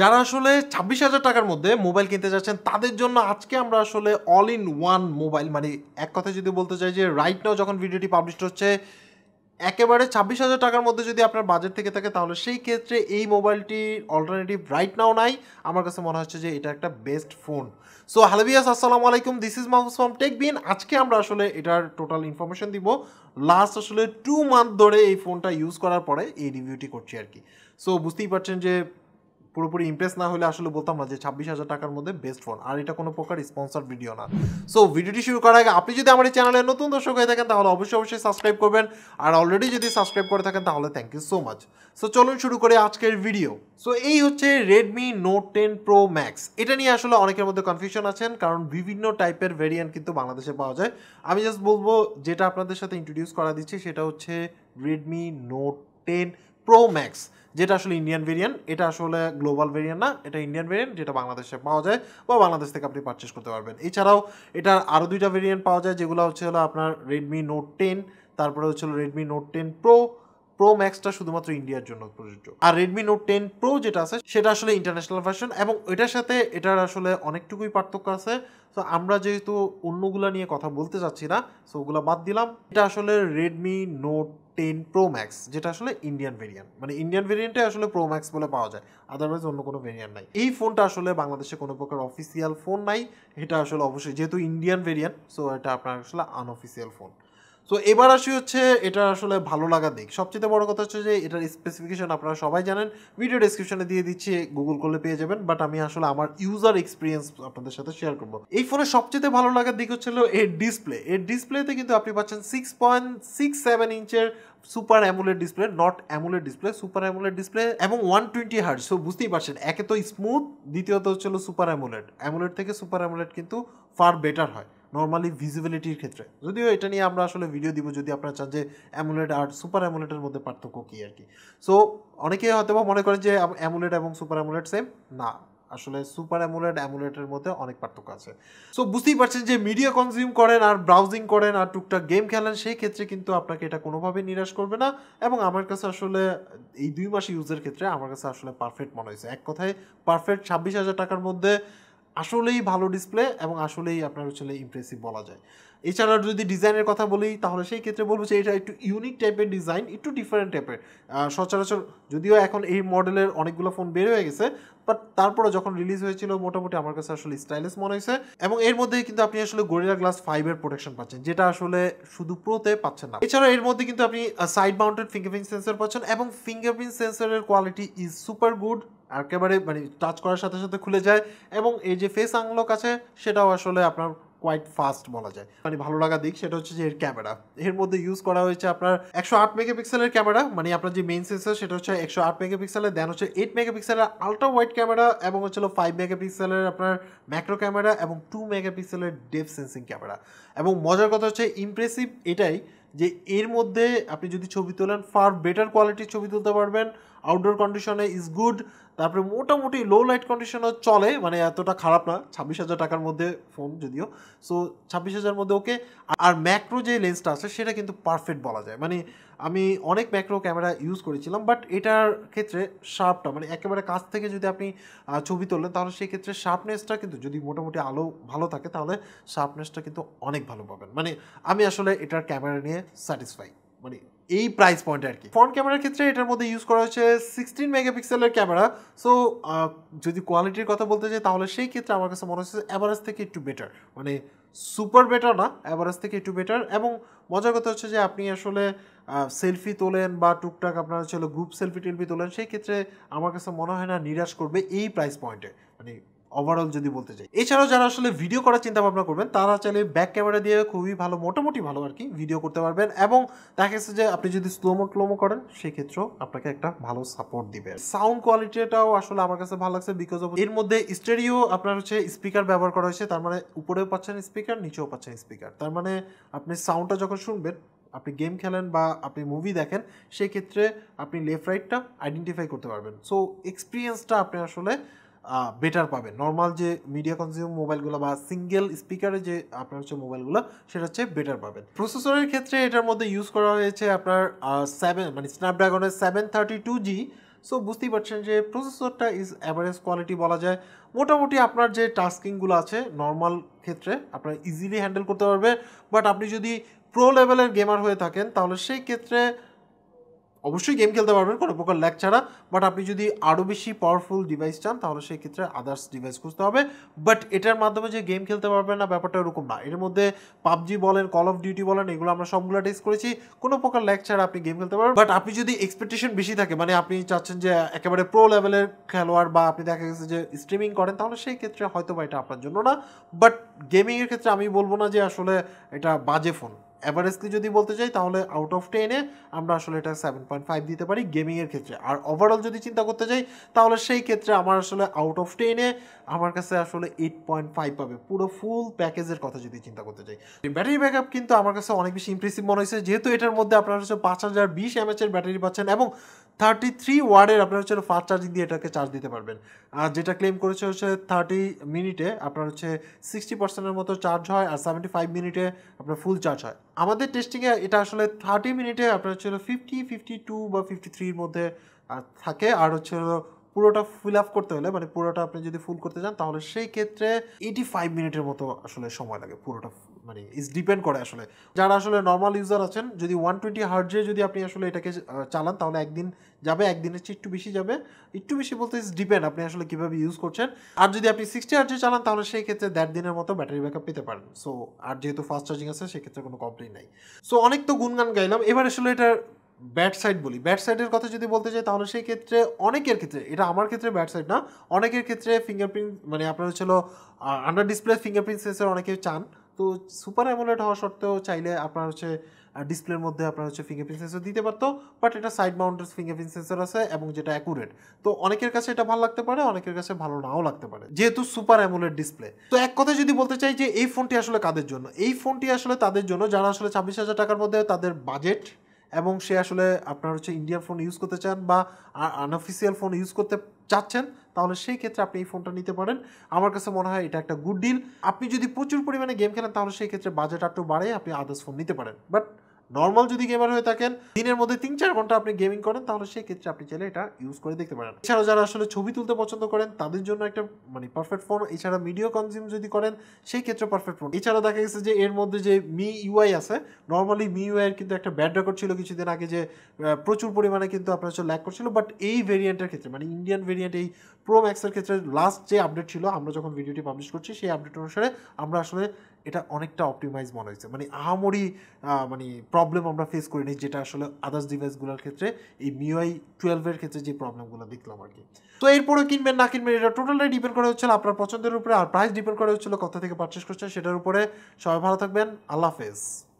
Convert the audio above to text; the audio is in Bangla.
যারা আসলে ছাব্বিশ হাজার টাকার মধ্যে মোবাইল কিনতে যাচ্ছেন তাদের জন্য আজকে আমরা আসলে অল ইন ওয়ান মোবাইল মানে এক কথা যদি বলতে চাই যে রাইট নাও যখন ভিডিওটি পাবলিশ হচ্ছে একেবারে ছাব্বিশ হাজার টাকার মধ্যে যদি আপনার বাজেট থেকে থাকে তাহলে সেই ক্ষেত্রে এই মোবাইলটির অল্টারনেটিভ রাইট নাও নাই আমার কাছে মনে হচ্ছে যে এটা একটা বেস্ট ফোন সো হালবিয়াস আসসালামু আলাইকুম this is Mahbus from tech bin আজকে আমরা আসলে এটার টোটাল ইনফরমেশন দিব লাস্ট আসলে টু মান্থ ধরে এই ফোনটা ইউজ করার পরে এই রিভিউটি করছি আর কি সো বুঝতেই পারছেন যে পুরোপুরি ইমপ্রেস না হলে আসলে বলতাম না যে ছাব্বিশ হাজার টাকার মধ্যে বেস্ট ফোন আর এটা কোনো প্রকার স্পন্সার ভিডিও না সো ভিডিওটি শুরু করার আগে আপনি যদি আমার এই চ্যানেলে নতুন দর্শক হয়ে থাকেন তাহলে অবশ্যই অবশ্যই সাবস্ক্রাইব করবেন আর অলরেডি যদি সাবস্ক্রাইব করে থাকেন তাহলে thank you so much so চলুন শুরু করে আজকের ভিডিও সো এই হচ্ছে Redmi note ten pro max এটা নিয়ে আসলে অনেকের মধ্যে কনফিউশন আছেন কারণ বিভিন্ন টাইপের ভেরিয়েন্ট কিন্তু বাংলাদেশে পাওয়া যায় আমি জাস্ট বলবো যেটা আপনাদের সাথে ইন্ট্রোডিউস করা দিচ্ছি সেটা হচ্ছে Redmi note ten pro max যেটা আসলে ইন্ডিয়ান ভেরিয়েন্ট এটা আসলে গ্লোবাল ভেরিয়েন্ট না এটা ইন্ডিয়ান ভেরিয়েন্ট যেটা বাংলাদেশে পাওয়া যায় বা বাংলাদেশ থেকে আপনি পারচেস করতে পারবেন এছাড়াও এটার আরও দুইটা ভেরিয়েন্ট পাওয়া যায় যেগুলো হচ্ছে হলো আপনার রেডমি নোট টেন তারপরে হচ্ছে Redmi note ten pro pro ম্যাক্সটা শুধুমাত্র ইন্ডিয়ার জন্য প্রযোজ্য আর রেডমি নোট টেন প্রো যেটা আছে সেটা আসলে ইন্টারন্যাশনাল ভার্সন এবং এটার সাথে এটার আসলে অনেকটুকুই পার্থক্য আছে তো আমরা যেহেতু অন্যগুলা নিয়ে কথা বলতে চাচ্ছি না সো ওগুলো বাদ দিলাম এটা আসলে Redmi note ten pro max যেটা আসলে ইন্ডিয়ান ভেরিয়েন্ট মানে ইন্ডিয়ান ভেরিয়েন্টটাই আসলে প্রো ম্যাক্স বলে পাওয়া যায় আদারওয়াইজ অন্য কোনো ভেরিয়েন্ট নাই এই ফোনটা আসলে বাংলাদেশে কোনো প্রকার অফিসিয়াল ফোন নাই এটা আসলে অবশ্যই যেহেতু ইন্ডিয়ান ভেরিয়েন্ট সো এটা আপনার আসলে আনঅফিসিয়াল ফোন সো এবার আসি হচ্ছে এটা আসলে ভালো লাগা দিক সবচেয়ে বড় কথা হচ্ছে যে এটার স্পেসিফিকেশন আপনারা সবাই জানেন ভিডিও ডিসক্রিপশনে দিয়ে দিচ্ছি গুগল করলে পেয়ে যাবেন বাট আমি আসলে আমার ইউজার এক্সপিরিয়েন্স আপনাদের সাথে শেয়ার করবো এই ফোনের সবচেয়ে ভালো লাগার দিক হচ্ছিল এর ডিসপ্লে এর ডিসপ্লেতে কিন্তু আপনি পাচ্ছেন সিক্স পয়েন্ট সিক্স সেভেন ইঞ্চের super AMOLED display not AMOLED display super AMOLED display এবং ওয়ান টোয়েন্টি হার্ট সো বুঝতেই পারছেন একে তো স্মুথ দ্বিতীয়ত হচ্ছিল সুপার অ্যামুলেট অ্যামুলেট থেকে সুপার অ্যামুলেট কিন্তু ফার বেটার হয় নর্মালি ভিজিবিলিটির ক্ষেত্রে যদিও এটা নিয়ে আমরা আসলে ভিডিও দিব যদি আপনারা চান যে অ্যামুলেট আর সুপার অ্যামুলেটের মধ্যে পার্থক্য কী আর কি সো অনেকে হয়তো মনে করেন যে অ্যামুলেট এবং সুপার অ্যামুলেট সেম না আসলে সুপার অ্যামুলেট অ্যামুলেটের মধ্যে অনেক পার্থক্য আছে সো বুঝতেই পারছেন যে মিডিয়া কনজিউম করেন আর ব্রাউজিং করেন আর টুকটাক গেম খেলেন সেই ক্ষেত্রে কিন্তু আপনাকে এটা কোনোভাবেই নিরাশ করবে না এবং আমার কাছে আসলে এই দুই মাস ইউজের ক্ষেত্রে আমার কাছে আসলে পারফেক্ট মনে হয়েছে এক কথায় পারফেক্ট ছাব্বিশ হাজার টাকার মধ্যে আসলেই ভালো ডিসপ্লে এবং আসলেই আপনার হচ্ছে ইমপ্রেসিভ বলা যায় এছাড়া যদি ডিজাইনের কথা বলি তাহলে সেই ক্ষেত্রে বলবো যে এটা একটু ইউনিক টাইপের ডিজাইন একটু ডিফারেন্ট টাইপের সচরাচর যদিও এখন এই মডেলের অনেকগুলো ফোন বের হয়ে গেছে বাট তারপরে যখন রিলিজ হয়েছিল মোটামুটি আমার কাছে আসলে স্টাইলিশ মনে হয়েছে এবং এর মধ্যে কিন্তু আপনি আসলে গোরিয়া গ্লাস ফাইভের প্রোটেকশন পাচ্ছেন যেটা আসলে শুধু প্রোতে পাচ্ছেন না এছাড়া এর মধ্যে কিন্তু আপনি সাইড মাউন্টেড ফিঙ্গারপ্রিন্ট সেন্সর পাচ্ছেন এবং ফিঙ্গারপ্রিন্ট সেন্সরের কোয়ালিটি ইজ সুপার গুড একেবারে মানে টাচ করার সাথে সাথে খুলে যায় এবং এই যে ফেস আনলক আছে সেটাও আসলে আপনার কোয়াইট ফাস্ট বলা যায় মানে ভালো লাগা দিক সেটা হচ্ছে যে এর ক্যামেরা এর মধ্যে ইউজ করা হয়েছে আপনার একশো আট মেগাপিক্সেলের ক্যামেরা মানে আপনার যে মেইন সেন্সার সেটা হচ্ছে একশো আট মেগাপিক্সেলের দেন হচ্ছে এইট মেগাপিক্সেলের আলট্রা ওয়াইড ক্যামেরা এবং হচ্ছে ফাইভ মেগাপিক্সেলের আপনার ম্যাক্রো ক্যামেরা এবং টু মেগাপিক্সেলের ডেপ সেন্সিং ক্যামেরা এবং মজার কথা হচ্ছে ইমপ্রেসিভ এটাই যে এর মধ্যে আপনি যদি ছবি তোলেন ফার বেটার কোয়ালিটির ছবি তুলতে পারবেন আউটডোর কন্ডিশনে ইজ গুড তারপরে মোটামুটি লো লাইট কন্ডিশনও চলে মানে এতটা খারাপ না ছাব্বিশ হাজার টাকার মধ্যে ফোন যদিও সো ছাব্বিশ হাজার মধ্যে ওকে আর ম্যাক্রো যে লেন্সটা আছে সেটা কিন্তু পারফেক্ট বলা যায় মানে আমি অনেক ম্যাক্রো ক্যামেরা ইউজ করেছিলাম বাট এটার ক্ষেত্রে শার্পটা মানে একেবারে কাছ থেকে যদি আপনি ছবি তোলেন তাহলে সেই ক্ষেত্রে শার্পনেসটা কিন্তু যদি মোটামুটি আলো ভালো থাকে তাহলে শার্পনেসটা কিন্তু অনেক ভালো পাবেন মানে আমি আসলে এটার ক্যামেরা নিয়ে স্যাটিসফাই মানে এই প্রাইস পয়েন্ট আর কি ফ্রন্ট ক্যামেরার ক্ষেত্রে এটার মধ্যে ইউজ করা হয়েছে সিক্সটিন মেগাপিক্সেলের ক্যামেরা সো যদি কোয়ালিটির কথা বলতে চাই তাহলে সেই ক্ষেত্রে আমার কাছে মনে হচ্ছে অ্যাভারেজ থেকে একটু বেটার মানে সুপার বেটার না অ্যাভারেজ থেকে একটু বেটার এবং মজার কথা হচ্ছে যে আপনি আসলে সেলফি তোলেন বা টুকটাক আপনার হচ্ছে গ্রুপ সেলফি টেলফি তোলেন সেই ক্ষেত্রে আমার কাছে মনে হয় না নিরাশ করবে এই প্রাইস পয়েন্টে মানে ওভারঅল যদি বলতে চাই এছাড়াও যারা আসলে ভিডিও করার চিন্তা ভাবনা করবেন তারা চাইলে ব্যাক ক্যামেরা দিয়ে খুবই ভালো মোটামুটি ভালো আর কি ভিডিও করতে পারবেন এবং দেখা গেছে যে আপনি যদি স্লোমো ক্লোমো করেন সেক্ষেত্রেও আপনাকে একটা ভালো সাপোর্ট দিবে সাউন্ড কোয়ালিটিটাও আসলে আমার কাছে ভালো লাগছে বিকজ অফ এর মধ্যে স্টেডিও আপনার হচ্ছে স্পিকার ব্যবহার করা হয়েছে তার মানে উপরেও পাচ্ছেন স্পিকার নিচেও পাচ্ছেন স্পিকার তার মানে আপনি সাউন্ডটা যখন শুনবেন আপনি গেম খেলেন বা আপনি মুভি দেখেন সেই ক্ষেত্রে আপনি লেফট রাইটটা আইডেন্টিফাই করতে পারবেন সো এক্সপিরিয়েন্সটা আপনি আসলে বেটার পাবেন নর্মাল যে মিডিয়া কনজিউম মোবাইলগুলো বা সিঙ্গেল স্পিকারে যে আপনার হচ্ছে মোবাইলগুলো সেটা হচ্ছে বেটার পাবেন প্রসেসরের ক্ষেত্রে এটার মধ্যে ইউজ করা হয়েছে আপনার সেভেন মানে স্ন্যাপড্রাগনের seven thirty two G so বুঝতেই পারছেন যে প্রসেসরটা ইজ অ্যাভারেজ কোয়ালিটি বলা যায় মোটামুটি আপনার যে টাস্কিংগুলো আছে নর্মাল ক্ষেত্রে আপনার ইজিলি হ্যান্ডেল করতে পারবে বাট আপনি যদি প্রো লেভেলের গেমার হয়ে থাকেন তাহলে সেই ক্ষেত্রে অবশ্যই গেম খেলতে পারবেন কোনো প্রকার ল্যাগ ছাড়া বাট আপনি যদি আরও বেশি পাওয়ারফুল ডিভাইস চান তাহলে সেই ক্ষেত্রে আদার্স ডিভাইস খুঁজতে হবে বাট এটার মাধ্যমে যে গেম খেলতে পারবেন না ব্যাপারটা এরকম না এর মধ্যে পাবজি বলেন কল অফ ডিউটি বলেন এগুলো আমরা সবগুলো টেস্ট করেছি কোনো প্রকার ল্যাগ ছাড়া আপনি গেম খেলতে পারবেন বাট আপনি যদি এক্সপেকটেশন বেশি থাকে মানে আপনি চাচ্ছেন যে একেবারে প্রো লেভেলের খেলোয়াড় বা আপনি দেখা গেছে যে স্ট্রিমিং করেন তাহলে সেই ক্ষেত্রে হয়তো বা এটা আপনার জন্য না বাট গেমিংয়ের ক্ষেত্রে আমি বলবো না যে আসলে এটা বাজে ফোন অ্যাভারেজলি যদি বলতে চাই তাহলে আউট অফ টেনে আমরা আসলে এটা সেভেন পয়েন্ট ফাইভ দিতে পারি গেমিংয়ের ক্ষেত্রে আর ওভারঅল যদি চিন্তা করতে চাই তাহলে সেই ক্ষেত্রে আমার আসলে আউট অফ টেনে আমার কাছে আসলে এইট পয়েন্ট ফাইভ পাবে পুরো ফুল প্যাকেজের কথা যদি চিন্তা করতে চাই ব্যাটারি ব্যাকআপ কিন্তু আমার কাছে অনেক বেশি ইমপ্রেসিভ মনে হয়েছে যেহেতু এটার মধ্যে আপনার হচ্ছে পাঁচ হাজার বিশ এর ব্যাটারি পাচ্ছেন এবং থার্টি থ্রি ওয়ার্ডের আপনারা হচ্ছে ফাস্ট চার্জিং দিয়ে এটাকে চার্জ দিতে পারবেন আর যেটা ক্লেম করেছে হচ্ছে থার্টি মিনিটে আপনার হচ্ছে সিক্সটি পার্সেন্টের মতো চার্জ হয় আর সেভেন্টি ফাইভ মিনিটে আপনার ফুল চার্জ হয় আমাদের টেস্টিংয়ে এটা আসলে থার্টি মিনিটে আপনার হচ্ছে ফিফটি ফিফটি টু বা ফিফটি থ্রির মধ্যে থাকে আর হচ্ছে পুরোটা ফিল আপ করতে হলে মানে পুরোটা আপনি যদি ফুল করতে চান তাহলে সেই ক্ষেত্রে এইটি ফাইভ মিনিটের মতো আসলে সময় লাগে পুরোটা মানে ইজ ডিপেন্ড করে আসলে যারা আসলে নর্মাল ইউজার আছেন যদি ওয়ান টোয়েন্টি হার্জে যদি আপনি আসলে এটাকে চালান তাহলে একদিন যাবে একদিনের চেয়ে একটু বেশি যাবে একটু বেশি বলতে ইজ ডিপেন্ড আপনি আসলে কীভাবে ইউজ করছেন আর যদি আপনি সিক্সটি হার্জে চালান তাহলে সেই ক্ষেত্রে দেড় দিনের মতো ব্যাটারি ব্যাকআপ পেতে পারেন সো আর যেহেতু ফাস্ট চার্জিং আছে সেক্ষেত্রে কোনো কমপ্লেন নাই সো অনেক তো গুণগান গাইলাম এবার আসলে এটার ব্যাট সাইড বলি ব্যাট সাইডের কথা যদি বলতে চাই তাহলে সেই ক্ষেত্রে অনেকের ক্ষেত্রে এটা আমার ক্ষেত্রে ব্যাট সাইড না অনেকের ক্ষেত্রে ফিঙ্গারপ্রিন্ট মানে আপনার ছিল আন্ডার ডিসপ্লে ফিঙ্গারপ্রিন্ট সেন্সার অনেকে চান তো সুপার অ্যামোলেড হওয়া সত্ত্বেও চাইলে আপনার হচ্ছে ডিসপ্লের মধ্যে আপনার হচ্ছে ফিঙ্গারপ্রিন্ট সেন্সর দিতে পারতো বাট এটা সাইড মাউন্টেড ফিঙ্গারপ্রিন্ট সেন্সর আছে এবং যেটা অ্যাকুরেট তো অনেকের কাছে এটা ভালো লাগতে পারে অনেকের কাছে ভালো নাও লাগতে পারে যেহেতু সুপার অ্যামোলেড ডিসপ্লে তো এক কথা যদি বলতে চাই যে এই ফোনটি আসলে কাদের জন্য এই ফোনটি আসলে তাদের জন্য যারা আসলে ছাব্বিশ হাজার টাকার মধ্যে তাদের বাজেট এবং সে আসলে আপনার হচ্ছে ইন্ডিয়ান ফোন ইউজ করতে চান বা আনঅফিসিয়াল ফোন ইউজ করতে চাচ্ছেন তাহলে সেই ক্ষেত্রে আপনি এই ফোনটা নিতে পারেন আমার কাছে মনে হয় এটা একটা গুড ডিল আপনি যদি প্রচুর পরিমাণে গেম খেলেন তাহলে সেই ক্ষেত্রে বাজেট একটু বাড়ে আপনি আদার্স ফোন নিতে পারেন বাট নর্মাল যদি গেমার হয়ে থাকেন দিনের মধ্যে তিন চার ঘন্টা আপনি গেমিং করেন তাহলে সেই ক্ষেত্রে আপনি চাইলে এটা ইউজ করে দেখতে পারেন এছাড়াও যারা আসলে ছবি তুলতে পছন্দ করেন তাদের জন্য একটা মানে পারফেক্ট ফোন এছাড়া ভিডিও কনজিউম যদি করেন সেই ক্ষেত্রে পারফেক্ট ফোন এছাড়া দেখা গেছে যে এর মধ্যে যে মি ইউআই আছে নর্মালি মি এর কিন্তু একটা ব্যাড রেকর্ড ছিল কিছুদিন আগে যে প্রচুর পরিমাণে কিন্তু আপনার হচ্ছে ল্যাক করছিল বাট এই ভেরিয়েন্টের ক্ষেত্রে মানে ইন্ডিয়ান ভেরিয়েন্ট এই প্রো ম্যাক্সের ক্ষেত্রে লাস্ট যে আপডেট ছিল আমরা যখন ভিডিওটি পাবলিশ করছি সেই আপডেট অনুসারে আমরা আসলে এটা অনেকটা অপটিমাইজ মনে হয়েছে মানে আহামরি মানে প্রবলেম আমরা ফেস করিনি যেটা আসলে আদার্স ডিভাইসগুলোর ক্ষেত্রে এই মিউআই টুয়েলভের ক্ষেত্রে যে প্রবলেমগুলো দেখলাম আর কি তো এরপরে কিনবেন না কিনবেন এটা টোটালি ডিপেন্ড করা হচ্ছিল আপনার পছন্দের উপরে আর প্রাইস ডিপেন্ড করা হচ্ছিল কোথা থেকে পারচেস করছেন সেটার উপরে সবাই ভালো থাকবেন আল্লাহ হাফেজ